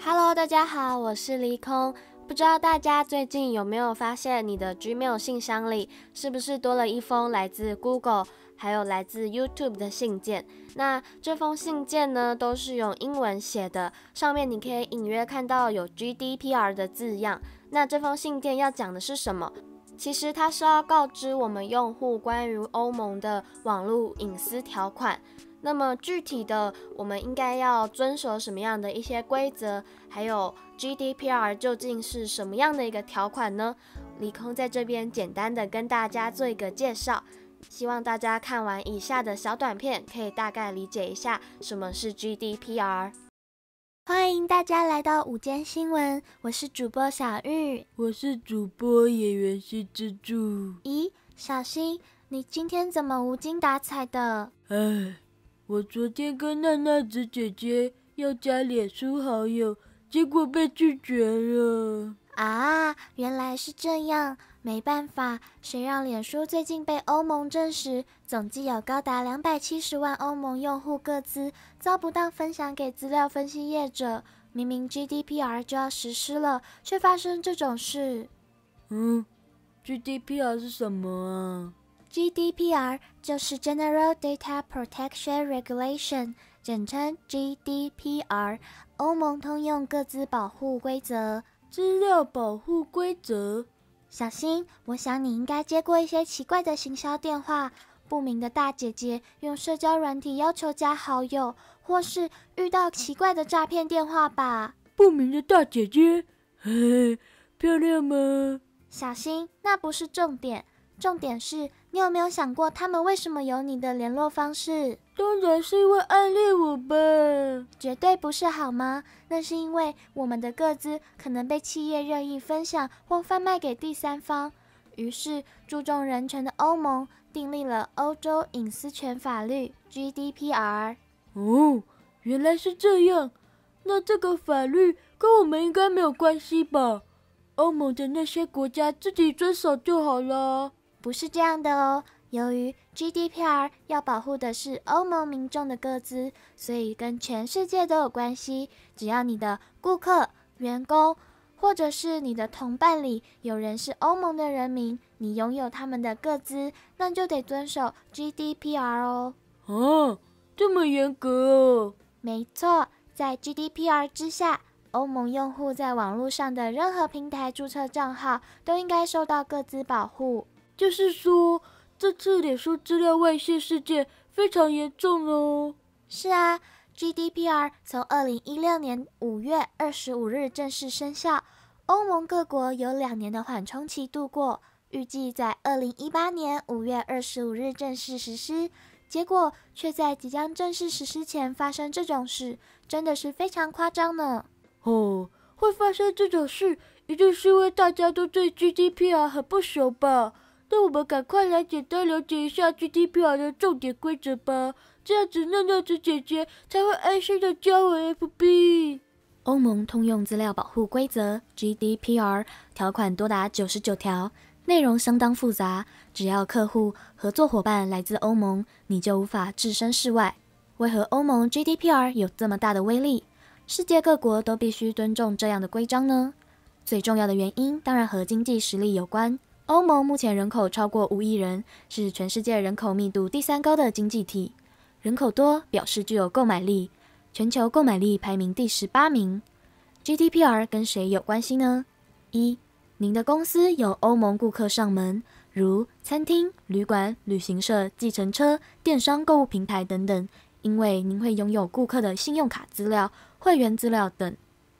Hello，大家好，我是离空。不知道大家最近有没有发现，你的 Gmail 信箱里是不是多了一封来自 Google，还有来自 YouTube 的信件？那这封信件呢，都是用英文写的，上面你可以隐约看到有 GDPR 的字样。那这封信件要讲的是什么？其实它是要告知我们用户关于欧盟的网络隐私条款。那么具体的，我们应该要遵守什么样的一些规则？还有 GDPR 究竟是什么样的一个条款呢？李空在这边简单的跟大家做一个介绍，希望大家看完以下的小短片，可以大概理解一下什么是 GDPR。欢迎大家来到午间新闻，我是主播小玉，我是主播演员西之助。咦，小新，你今天怎么无精打采的？哎，我昨天跟娜娜子姐姐要加脸书好友，结果被拒绝了。啊，原来是这样！没办法，谁让脸书最近被欧盟证实，总计有高达两百七十万欧盟用户各自遭不当分享给资料分析业者。明明 GDPR 就要实施了，却发生这种事。嗯，GDPR 是什么啊？GDPR 就是 General Data Protection Regulation，简称 GDPR，欧盟通用各自保护规则。资料保护规则，小新，我想你应该接过一些奇怪的行销电话，不明的大姐姐用社交软体要求加好友，或是遇到奇怪的诈骗电话吧？不明的大姐姐，嘿嘿，漂亮吗？小新，那不是重点，重点是，你有没有想过他们为什么有你的联络方式？当然是因为暗恋我吧，绝对不是好吗？那是因为我们的个资可能被企业任意分享或贩卖给第三方，于是注重人权的欧盟订立了欧洲隐私权法律 GDPR。哦，原来是这样。那这个法律跟我们应该没有关系吧？欧盟的那些国家自己遵守就好了。不是这样的哦。由于 GDPR 要保护的是欧盟民众的个资，所以跟全世界都有关系。只要你的顾客、员工，或者是你的同伴里有人是欧盟的人民，你拥有他们的个资，那就得遵守 GDPR 哦。哦，这么严格？哦。没错，在 GDPR 之下，欧盟用户在网络上的任何平台注册账号都应该受到各自保护。就是说。这次脸书资料外泄事件非常严重哦。是啊，GDPR 从二零一六年五月二十五日正式生效，欧盟各国有两年的缓冲期度过，预计在二零一八年五月二十五日正式实施。结果却在即将正式实施前发生这种事，真的是非常夸张呢。哦，会发生这种事，一定是因为大家都对 GDPR 很不熟吧？那我们赶快来简单了解一下 GDPR 的重点规则吧，这样子娜娜子姐姐才会安心的教我 FB。欧盟通用资料保护规则 GDPR 条款多达九十九条，内容相当复杂。只要客户合作伙伴来自欧盟，你就无法置身事外。为何欧盟 GDPR 有这么大的威力？世界各国都必须尊重这样的规章呢？最重要的原因当然和经济实力有关。欧盟目前人口超过五亿人，是全世界人口密度第三高的经济体。人口多表示具有购买力，全球购买力排名第十八名。GDPR 跟谁有关系呢？一、您的公司有欧盟顾客上门，如餐厅、旅馆、旅行社、计程车、电商购物平台等等，因为您会拥有顾客的信用卡资料、会员资料等。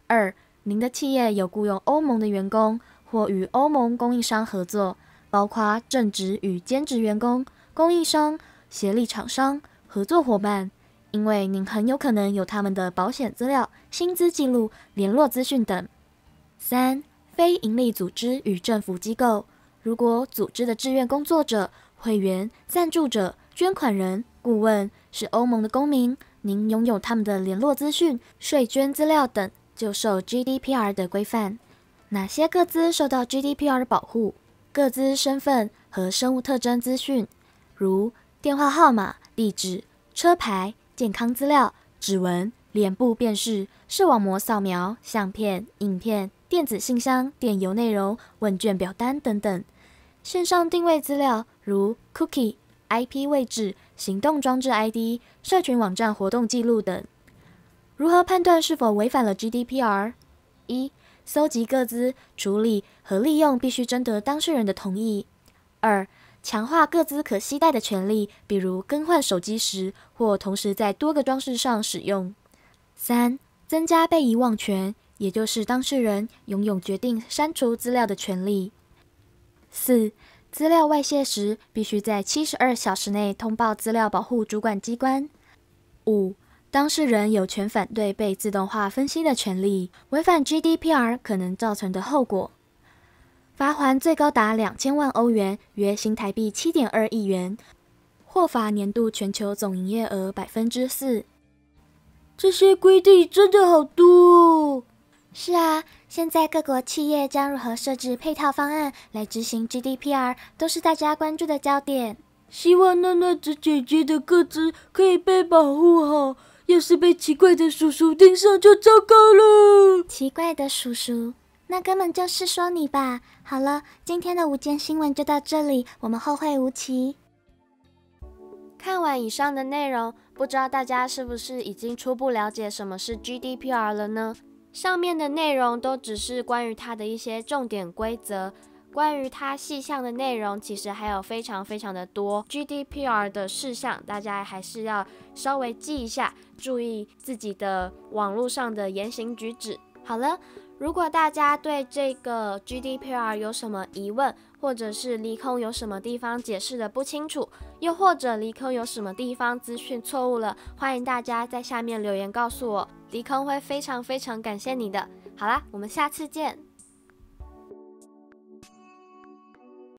二、您的企业有雇佣欧盟的员工。或与欧盟供应商合作，包括正职与兼职员工、供应商、协力厂商、合作伙伴，因为您很有可能有他们的保险资料、薪资记录、联络资讯等。三、非营利组织与政府机构，如果组织的志愿工作者、会员、赞助者、捐款人、顾问是欧盟的公民，您拥有他们的联络资讯、税捐资料等，就受 GDPR 的规范。哪些个资受到 GDPR 保护？个资身份和生物特征资讯，如电话号码、地址、车牌、健康资料、指纹、脸部辨识、视网膜扫描、相片、影片、电子信箱、电邮内容、问卷表单等等。线上定位资料，如 Cookie、IP 位置、行动装置 ID、社群网站活动记录等。如何判断是否违反了 GDPR？一搜集、各资、处理和利用必须征得当事人的同意。二、强化各自可携带的权利，比如更换手机时或同时在多个装置上使用。三、增加被遗忘权，也就是当事人拥有决定删除资料的权利。四、资料外泄时，必须在七十二小时内通报资料保护主管机关。五。当事人有权反对被自动化分析的权利。违反 GDPR 可能造成的后果，罚还最高达两千万欧元，约新台币七点二亿元，或罚年度全球总营业额百分之四。这些规定真的好多。哦。是啊，现在各国企业将如何设置配套方案来执行 GDPR，都是大家关注的焦点。希望娜娜子姐姐的个子可以被保护好。要是被奇怪的叔叔盯上，就糟糕了。奇怪的叔叔，那根本就是说你吧。好了，今天的午间新闻就到这里，我们后会无期。看完以上的内容，不知道大家是不是已经初步了解什么是 GDPR 了呢？上面的内容都只是关于它的一些重点规则。关于它细项的内容，其实还有非常非常的多 GDPR 的事项，大家还是要稍微记一下，注意自己的网络上的言行举止。好了，如果大家对这个 GDPR 有什么疑问，或者是离空有什么地方解释的不清楚，又或者离空有什么地方资讯错误了，欢迎大家在下面留言告诉我，离空会非常非常感谢你的。好啦，我们下次见。